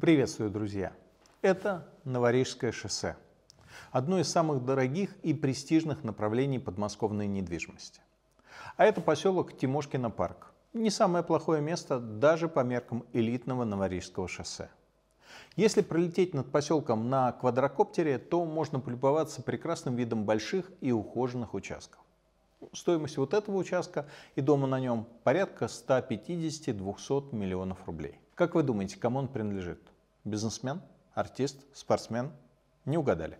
Приветствую, друзья! Это Новорижское шоссе. Одно из самых дорогих и престижных направлений подмосковной недвижимости. А это поселок Тимошкина парк. Не самое плохое место даже по меркам элитного Новорижского шоссе. Если пролететь над поселком на квадрокоптере, то можно полюбоваться прекрасным видом больших и ухоженных участков. Стоимость вот этого участка и дома на нем порядка 150-200 миллионов рублей. Как вы думаете, кому он принадлежит? Бизнесмен? Артист? Спортсмен? Не угадали.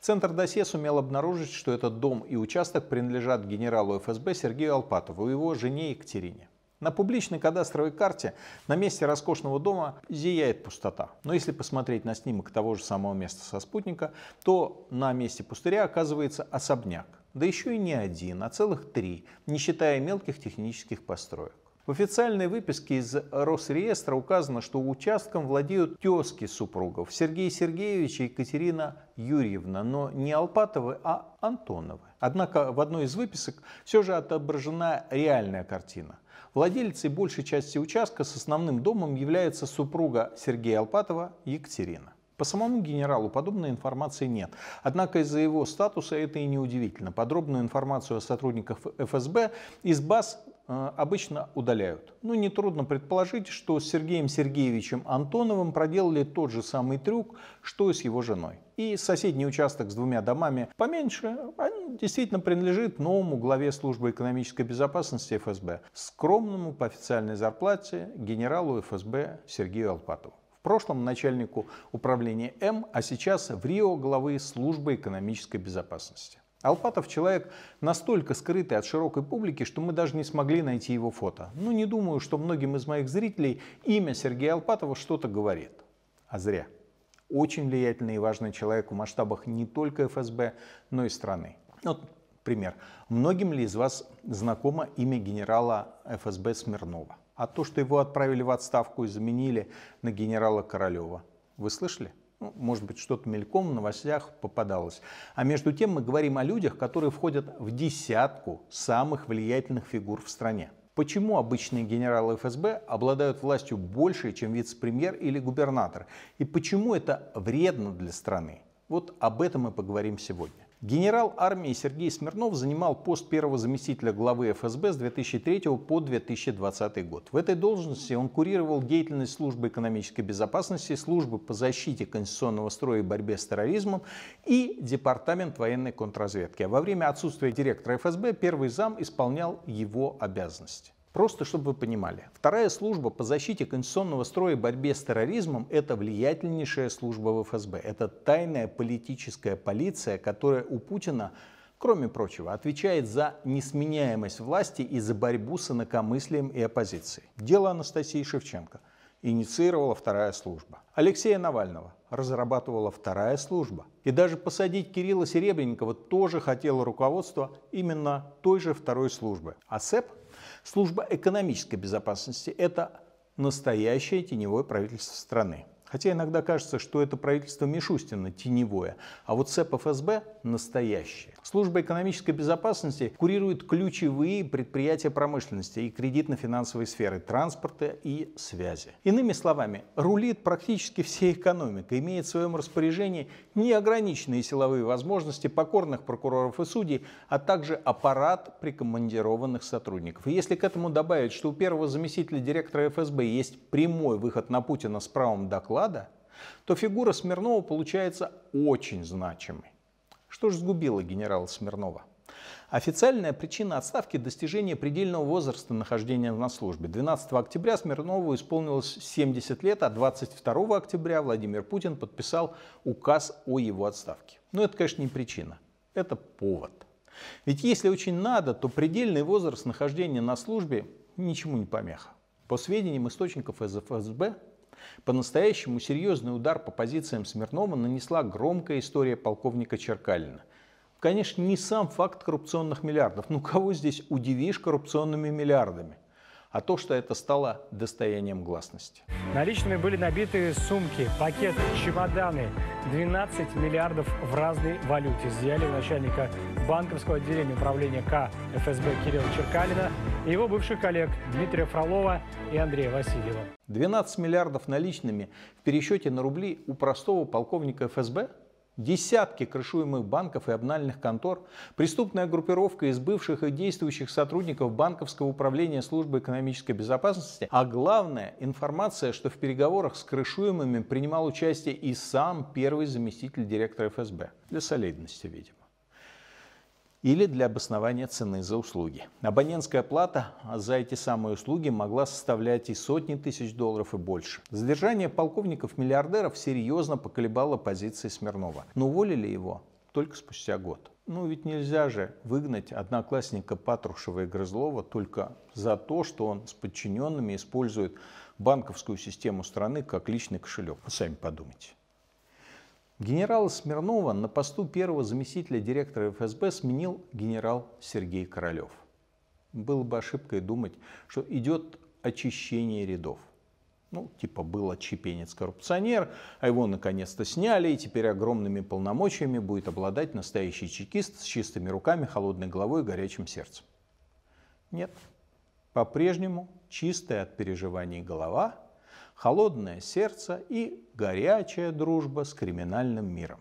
Центр досье сумел обнаружить, что этот дом и участок принадлежат генералу ФСБ Сергею Алпатову и его жене Екатерине. На публичной кадастровой карте на месте роскошного дома зияет пустота. Но если посмотреть на снимок того же самого места со спутника, то на месте пустыря оказывается особняк. Да еще и не один, а целых три, не считая мелких технических построек. В официальной выписке из Росреестра указано, что участком владеют тезки супругов Сергей Сергеевич и Екатерина Юрьевна, но не Алпатовы, а Антоновы. Однако в одной из выписок все же отображена реальная картина. Владельцей большей части участка с основным домом является супруга Сергея Алпатова Екатерина. По самому генералу подобной информации нет. Однако из-за его статуса это и неудивительно. Подробную информацию о сотрудниках ФСБ из баз э, обычно удаляют. Ну, нетрудно предположить, что с Сергеем Сергеевичем Антоновым проделали тот же самый трюк, что и с его женой. И соседний участок с двумя домами поменьше, он действительно принадлежит новому главе службы экономической безопасности ФСБ, скромному по официальной зарплате генералу ФСБ Сергею Алпатову. В прошлом начальнику управления М, а сейчас в Рио главы службы экономической безопасности. Алпатов человек настолько скрытый от широкой публики, что мы даже не смогли найти его фото. Ну, не думаю, что многим из моих зрителей имя Сергея Алпатова что-то говорит. А зря. Очень влиятельный и важный человек в масштабах не только ФСБ, но и страны. Вот пример. Многим ли из вас знакомо имя генерала ФСБ Смирнова? А то, что его отправили в отставку и заменили на генерала Королева. Вы слышали? Ну, может быть, что-то мельком в новостях попадалось. А между тем мы говорим о людях, которые входят в десятку самых влиятельных фигур в стране. Почему обычные генералы ФСБ обладают властью больше, чем вице-премьер или губернатор? И почему это вредно для страны? Вот об этом мы поговорим сегодня. Генерал армии Сергей Смирнов занимал пост первого заместителя главы ФСБ с 2003 по 2020 год. В этой должности он курировал деятельность службы экономической безопасности, службы по защите конституционного строя и борьбе с терроризмом и департамент военной контрразведки. А во время отсутствия директора ФСБ первый зам исполнял его обязанности. Просто чтобы вы понимали, вторая служба по защите конституционного строя и борьбе с терроризмом – это влиятельнейшая служба в ФСБ. Это тайная политическая полиция, которая у Путина, кроме прочего, отвечает за несменяемость власти и за борьбу с инакомыслием и оппозицией. Дело Анастасии Шевченко инициировала вторая служба. Алексея Навального разрабатывала вторая служба. И даже посадить Кирилла Серебренникова тоже хотело руководство именно той же второй службы. А СЭП Служба экономической безопасности – это настоящее теневое правительство страны. Хотя иногда кажется, что это правительство Мишустина теневое, а вот СЭП ФСБ настоящее. Служба экономической безопасности курирует ключевые предприятия промышленности и кредитно-финансовой сферы, транспорта и связи. Иными словами, рулит практически всей экономикой, имеет в своем распоряжении неограниченные силовые возможности покорных прокуроров и судей, а также аппарат прикомандированных сотрудников. И если к этому добавить, что у первого заместителя директора ФСБ есть прямой выход на Путина с правом доклада, склада, то фигура Смирнова получается очень значимой. Что же сгубило генерала Смирнова? Официальная причина отставки – достижение предельного возраста нахождения на службе. 12 октября Смирнову исполнилось 70 лет, а 22 октября Владимир Путин подписал указ о его отставке. Но это, конечно, не причина. Это повод. Ведь если очень надо, то предельный возраст нахождения на службе ничему не помеха. По сведениям источников из ФСБ, по-настоящему серьезный удар по позициям Смирнова нанесла громкая история полковника Черкалина. Конечно, не сам факт коррупционных миллиардов. Ну кого здесь удивишь коррупционными миллиардами? а то, что это стало достоянием гласности. Наличными были набиты сумки, пакеты, чемоданы. 12 миллиардов в разной валюте. Изъяли у начальника банковского отделения управления К ФСБ Кирилла Черкалина его бывших коллег Дмитрия Фролова и Андрея Васильева. 12 миллиардов наличными в пересчете на рубли у простого полковника ФСБ? Десятки крышуемых банков и обнальных контор, преступная группировка из бывших и действующих сотрудников Банковского управления службы экономической безопасности, а главное информация, что в переговорах с крышуемыми принимал участие и сам первый заместитель директора ФСБ. Для солидности, видимо или для обоснования цены за услуги. Абонентская плата за эти самые услуги могла составлять и сотни тысяч долларов и больше. Задержание полковников-миллиардеров серьезно поколебало позиции Смирнова, но уволили его только спустя год. Ну ведь нельзя же выгнать одноклассника Патрушева и Грызлова только за то, что он с подчиненными использует банковскую систему страны как личный кошелек. Сами подумайте. Генерала Смирнова на посту первого заместителя директора ФСБ сменил генерал Сергей Королев. Было бы ошибкой думать, что идет очищение рядов. Ну, типа был отщепенец-коррупционер, а его наконец-то сняли, и теперь огромными полномочиями будет обладать настоящий чекист с чистыми руками, холодной головой и горячим сердцем. Нет, по-прежнему чистая от переживаний голова – холодное сердце и горячая дружба с криминальным миром.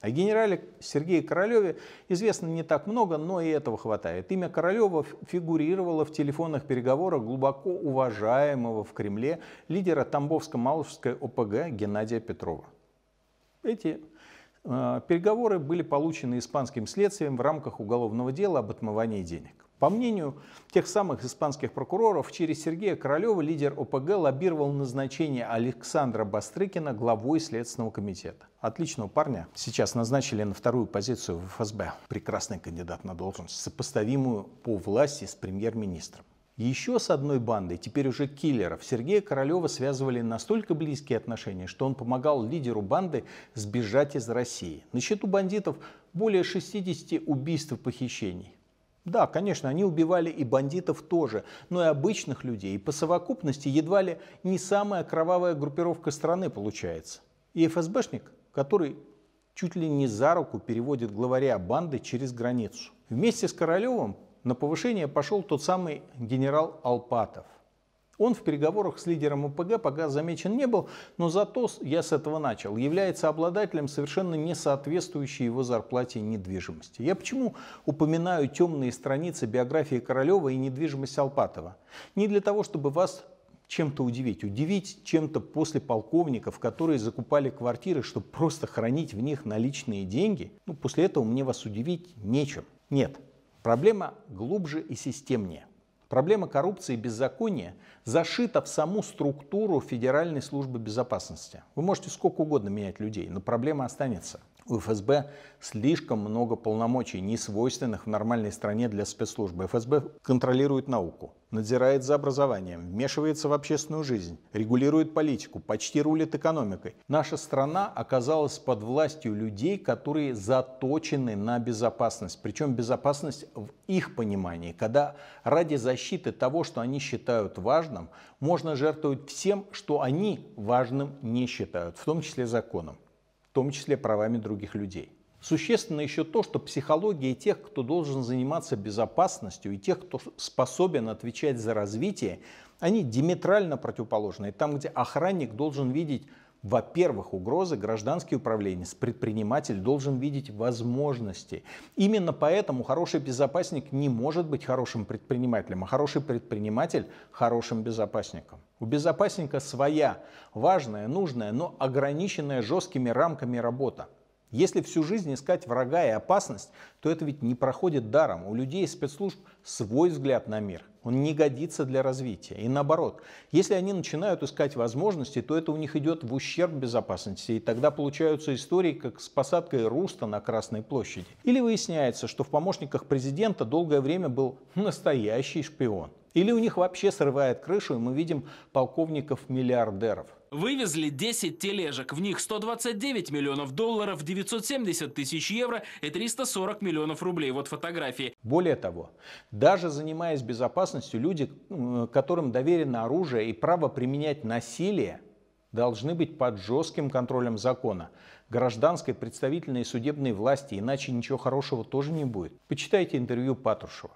О генерале Сергее Королеве известно не так много, но и этого хватает. Имя Королева фигурировало в телефонных переговорах глубоко уважаемого в Кремле лидера Тамбовско-Малышской ОПГ Геннадия Петрова. Эти э, переговоры были получены испанским следствием в рамках уголовного дела об отмывании денег. По мнению тех самых испанских прокуроров, через Сергея Королева лидер ОПГ лоббировал назначение Александра Бастрыкина главой Следственного комитета. Отличного парня сейчас назначили на вторую позицию в ФСБ. Прекрасный кандидат на должность, сопоставимую по власти с премьер-министром. Еще с одной бандой, теперь уже киллеров, Сергея Королева связывали настолько близкие отношения, что он помогал лидеру банды сбежать из России. На счету бандитов более 60 убийств и похищений. Да, конечно, они убивали и бандитов тоже, но и обычных людей. И по совокупности едва ли не самая кровавая группировка страны получается. И ФСБшник, который чуть ли не за руку переводит главаря банды через границу. Вместе с Королевым на повышение пошел тот самый генерал Алпатов – он в переговорах с лидером ОПГ пока замечен не был, но зато я с этого начал. Является обладателем совершенно не соответствующей его зарплате недвижимости. Я почему упоминаю темные страницы биографии Королева и недвижимость Алпатова? Не для того, чтобы вас чем-то удивить. Удивить чем-то после полковников, которые закупали квартиры, чтобы просто хранить в них наличные деньги. Ну, после этого мне вас удивить нечем. Нет, проблема глубже и системнее. Проблема коррупции и беззакония зашита в саму структуру Федеральной службы безопасности. Вы можете сколько угодно менять людей, но проблема останется – у ФСБ слишком много полномочий, не свойственных в нормальной стране для спецслужбы. ФСБ контролирует науку, надзирает за образованием, вмешивается в общественную жизнь, регулирует политику, почти рулит экономикой. Наша страна оказалась под властью людей, которые заточены на безопасность. Причем безопасность в их понимании, когда ради защиты того, что они считают важным, можно жертвовать всем, что они важным не считают, в том числе законом том числе правами других людей. Существенно еще то, что психология тех, кто должен заниматься безопасностью, и тех, кто способен отвечать за развитие, они диаметрально противоположные. Там, где охранник должен видеть во-первых, угрозы гражданский управленец, предприниматель должен видеть возможности. Именно поэтому хороший безопасник не может быть хорошим предпринимателем, а хороший предприниматель – хорошим безопасником. У безопасника своя, важная, нужная, но ограниченная жесткими рамками работа – если всю жизнь искать врага и опасность, то это ведь не проходит даром. У людей из спецслужб свой взгляд на мир. Он не годится для развития. И наоборот, если они начинают искать возможности, то это у них идет в ущерб безопасности. И тогда получаются истории, как с посадкой Руста на Красной площади. Или выясняется, что в помощниках президента долгое время был настоящий шпион. Или у них вообще срывает крышу, и мы видим полковников-миллиардеров – Вывезли 10 тележек, в них 129 миллионов долларов, 970 тысяч евро и 340 миллионов рублей. Вот фотографии. Более того, даже занимаясь безопасностью, люди, которым доверено оружие и право применять насилие, должны быть под жестким контролем закона, гражданской, представительной и судебной власти, иначе ничего хорошего тоже не будет. Почитайте интервью Патрушева.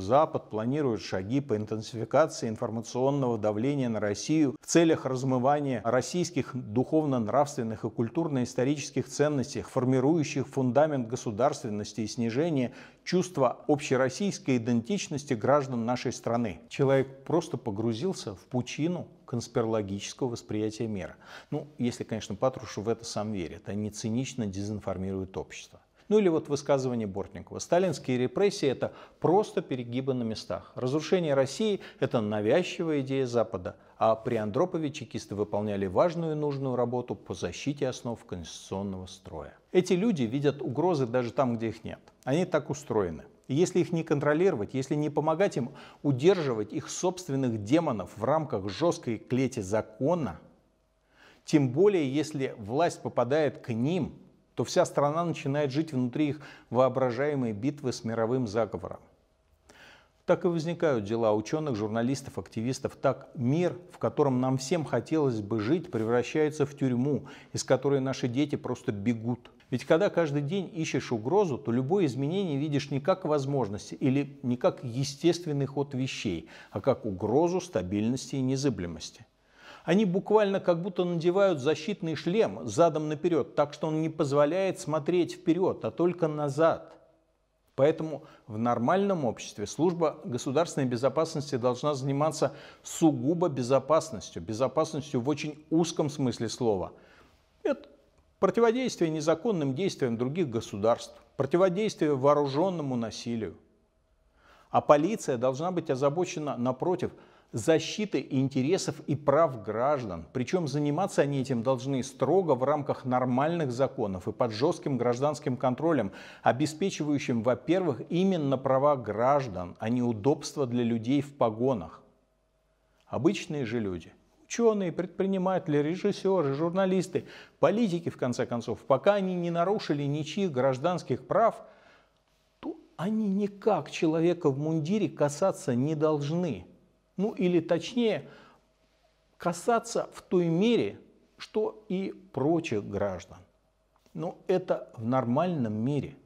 Запад планирует шаги по интенсификации информационного давления на Россию в целях размывания российских духовно-нравственных и культурно-исторических ценностей, формирующих фундамент государственности и снижения чувства общероссийской идентичности граждан нашей страны. Человек просто погрузился в пучину конспирологического восприятия мира. Ну, если, конечно, Патрушев в это сам верит, а не цинично дезинформирует общество. Ну или вот высказывание Бортникова. Сталинские репрессии – это просто перегибы на местах. Разрушение России – это навязчивая идея Запада. А при Андропове чекисты выполняли важную и нужную работу по защите основ конституционного строя. Эти люди видят угрозы даже там, где их нет. Они так устроены. И если их не контролировать, если не помогать им удерживать их собственных демонов в рамках жесткой клети закона, тем более если власть попадает к ним – то вся страна начинает жить внутри их воображаемой битвы с мировым заговором. Так и возникают дела ученых, журналистов, активистов. Так мир, в котором нам всем хотелось бы жить, превращается в тюрьму, из которой наши дети просто бегут. Ведь когда каждый день ищешь угрозу, то любое изменение видишь не как возможности или не как естественный ход вещей, а как угрозу стабильности и незыблемости. Они буквально как будто надевают защитный шлем задом наперед, так что он не позволяет смотреть вперед, а только назад. Поэтому в нормальном обществе служба государственной безопасности должна заниматься сугубо безопасностью, безопасностью в очень узком смысле слова. Это противодействие незаконным действиям других государств, противодействие вооруженному насилию. А полиция должна быть озабочена, напротив, защиты интересов и прав граждан. Причем заниматься они этим должны строго в рамках нормальных законов и под жестким гражданским контролем, обеспечивающим, во-первых, именно права граждан, а не удобства для людей в погонах. Обычные же люди, ученые, предприниматели, режиссеры, журналисты, политики, в конце концов, пока они не нарушили ничьих гражданских прав, то они никак человека в мундире касаться не должны – ну или точнее касаться в той мере, что и прочих граждан. Но это в нормальном мире.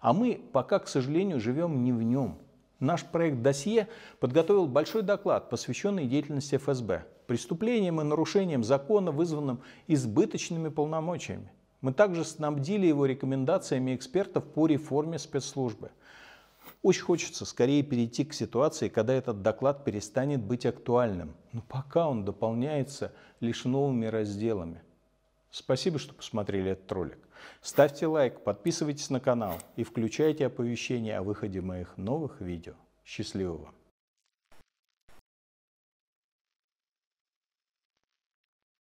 А мы пока, к сожалению, живем не в нем. Наш проект «Досье» подготовил большой доклад, посвященный деятельности ФСБ, преступлениям и нарушениям закона, вызванным избыточными полномочиями. Мы также снабдили его рекомендациями экспертов по реформе спецслужбы – очень хочется скорее перейти к ситуации, когда этот доклад перестанет быть актуальным, но пока он дополняется лишь новыми разделами. Спасибо, что посмотрели этот ролик. Ставьте лайк, подписывайтесь на канал и включайте оповещения о выходе моих новых видео. Счастливого!